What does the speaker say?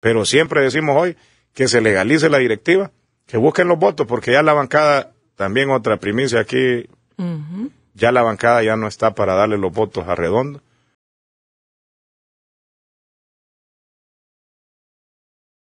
Pero siempre decimos hoy que se legalice la directiva, que busquen los votos, porque ya la bancada, también otra primicia aquí, ya la bancada ya no está para darle los votos a Redondo.